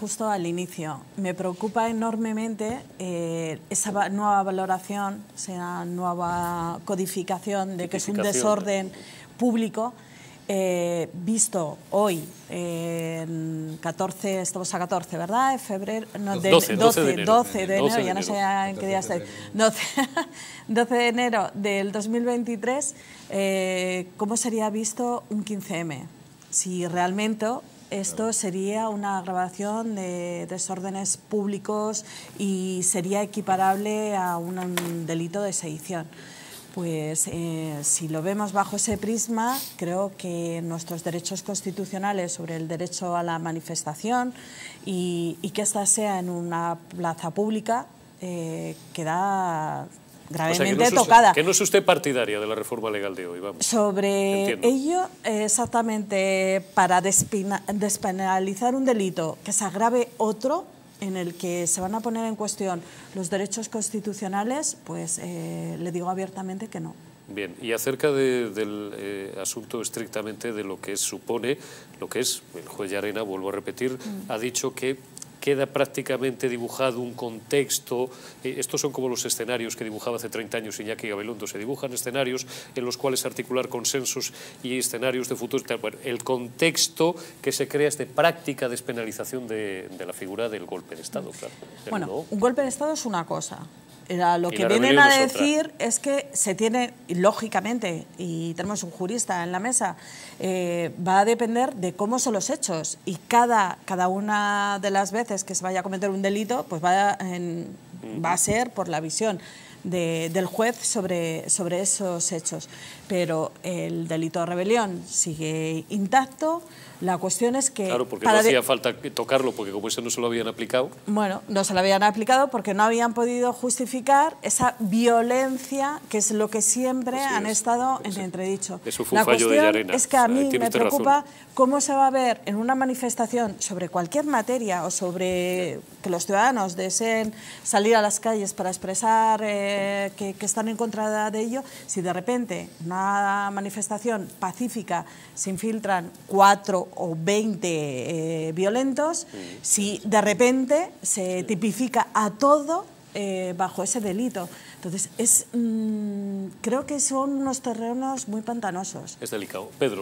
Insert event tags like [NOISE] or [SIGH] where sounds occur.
Justo al inicio, me preocupa enormemente eh, esa nueva valoración, esa nueva codificación de que es un desorden público eh, visto hoy, 14, estamos a 14, ¿verdad? febrero, 12, de enero, ya no sé en qué día estoy. 12, [LAUGHS] de enero del 2023, eh, ¿cómo sería visto un 15M? Si realmente esto sería una grabación de desórdenes públicos y sería equiparable a un delito de sedición. Pues eh, si lo vemos bajo ese prisma, creo que nuestros derechos constitucionales sobre el derecho a la manifestación y, que ésta sea en una plaza pública eh, queda gravemente tocada. que no es usted partidaria de la reforma legal de hoy, vamos. Sobre ello, exactamente, para despenalizar un delito que se agrave otro en el que se van a poner en cuestión los derechos constitucionales, pues eh, le digo abiertamente que no. Bien, y acerca del eh, asunto estrictamente de lo que supone, lo que es, el juez de Arena, vuelvo a repetir, mm. ha dicho que queda prácticamente dibujado un contexto. Eh, estos son como los escenarios que dibujaba hace 30 años Iñaki Gabelondo. Se dibujan escenarios en los cuales articular consensos y escenarios de futuro. el contexto que se crea es de práctica despenalización de, la figura del golpe de Estado, claro. Bueno, un golpe de Estado es una cosa lo que vienen a decir es, que se tiene, lógicamente, y tenemos un jurista en la mesa, eh, va a depender de cómo son los hechos y cada, cada una de las veces que se vaya a cometer un delito, pues va, va a ser por la visión del juez sobre, sobre esos hechos. Pero el delito de rebelión sigue intacto. La cuestión es que... Claro, porque para no hacía falta tocarlo, porque como eso no se lo habían aplicado. Bueno, no se lo habían aplicado porque no habían podido justificar esa violencia que es lo que siempre han estado en entredicho. Eso fue un la fallo cuestión de Llarena. es que a eh, mí me preocupa cómo se va a ver en una manifestación sobre cualquier materia o sobre que los ciudadanos deseen salir a las calles para expresar... Eh, eh, que, están en contra de ello, si de repente una manifestación pacífica se infiltran cuatro o veinte eh, violentos, si de repente se tipifica a todo eh, bajo ese delito. Entonces, es, mm, creo que son unos terrenos muy pantanosos. Es delicado. Pedro.